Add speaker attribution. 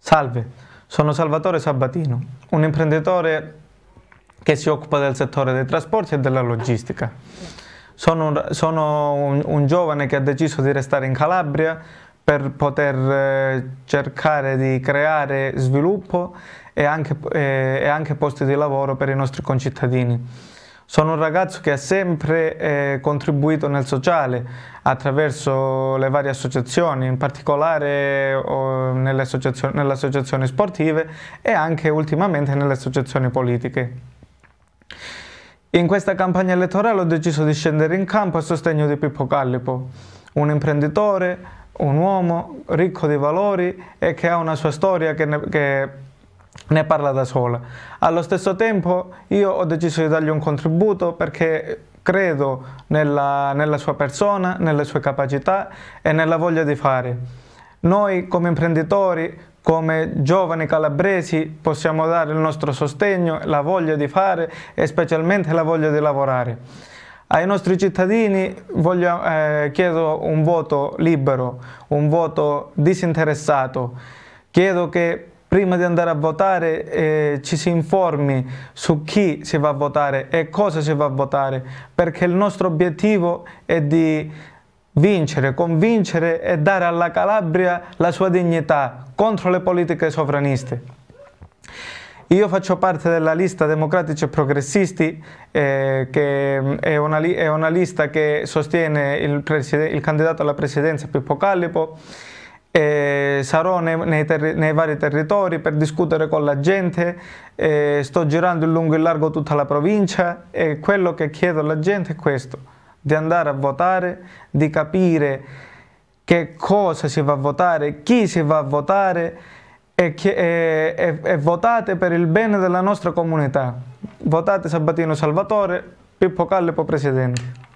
Speaker 1: Salve, sono Salvatore Sabatino, un imprenditore che si occupa del settore dei trasporti e della logistica. Sono, un, sono un, un giovane che ha deciso di restare in Calabria per poter eh, cercare di creare sviluppo e anche, eh, e anche posti di lavoro per i nostri concittadini. Sono un ragazzo che ha sempre eh, contribuito nel sociale attraverso le varie associazioni, in particolare nelle, associazioni, nell associazioni sportive e anche ultimamente nelle associazioni politiche. In questa campagna elettorale ho deciso di scendere in campo a sostegno di Pippo Callipo, un imprenditore, un uomo ricco di valori e che ha una sua storia che, ne, che ne parla da sola. Allo stesso tempo io ho deciso di dargli un contributo perché credo nella, nella sua persona, nelle sue capacità e nella voglia di fare. Noi come imprenditori, come giovani calabresi possiamo dare il nostro sostegno, la voglia di fare e specialmente la voglia di lavorare. Ai nostri cittadini voglio, eh, chiedo un voto libero, un voto disinteressato, chiedo che prima di andare a votare eh, ci si informi su chi si va a votare e cosa si va a votare, perché il nostro obiettivo è di vincere, convincere e dare alla Calabria la sua dignità contro le politiche sovraniste. Io faccio parte della lista Democratici e Progressisti, eh, che mm, è una, è una, lista che sostiene il, il candidato alla presidenza Pippo Callipo, eh, sarò nei, nei, nei, vari territori per discutere con la gente, eh, sto girando in lungo e in largo tutta la provincia e quello che chiedo alla gente è questo, di andare a votare, di capire che cosa si va a votare, chi si va a votare e, chi, e, e, e votate per il bene della nostra comunità. Votate Sabatino Salvatore, Pippo Callepo Presidente.